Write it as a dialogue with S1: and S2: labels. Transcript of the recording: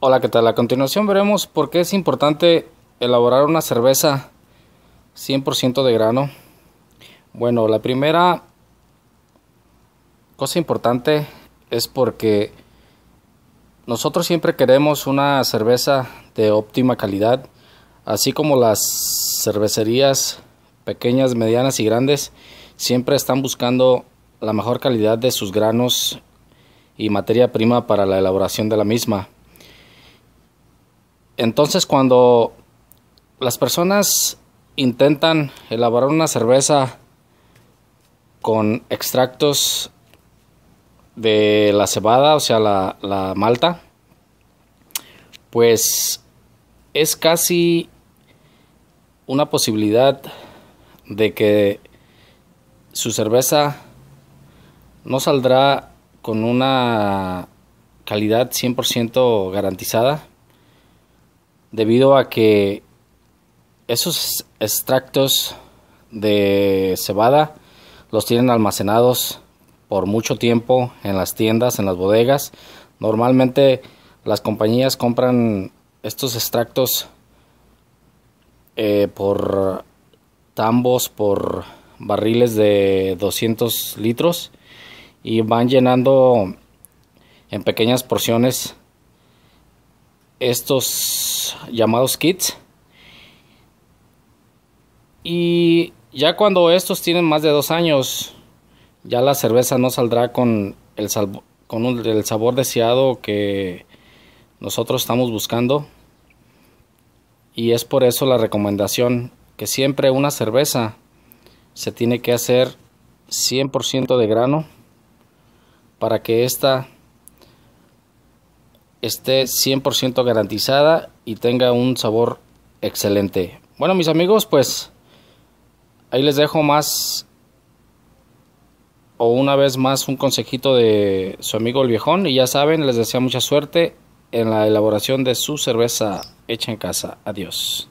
S1: Hola, ¿qué tal? A continuación veremos por qué es importante elaborar una cerveza 100% de grano. Bueno, la primera cosa importante es porque nosotros siempre queremos una cerveza de óptima calidad, así como las cervecerías pequeñas, medianas y grandes siempre están buscando la mejor calidad de sus granos y materia prima para la elaboración de la misma. Entonces cuando las personas intentan elaborar una cerveza con extractos de la cebada, o sea, la, malta, pues es casi una posibilidad de que su cerveza no saldrá con una calidad 100% garantizada, debido a que esos extractos de cebada los tienen almacenados por mucho tiempo en las tiendas, en las bodegas. Normalmente las compañías compran estos extractos eh, por tambos, por barriles de 200 litros y van llenando en pequeñas porciones estos llamados kits. Y ya cuando estos tienen más de dos años, ya la cerveza no saldrá con el, con el sabor deseado que nosotros estamos buscando. Y es por eso la recomendación que siempre una cerveza se tiene que hacer 100% de grano para que esta esté 100% garantizada y tenga un sabor excelente. Bueno, mis amigos, pues ahí les dejo más o una vez más un consejito de su amigo el viejón y ya saben, les deseo mucha suerte en la elaboración de su cerveza hecha en casa. Adiós.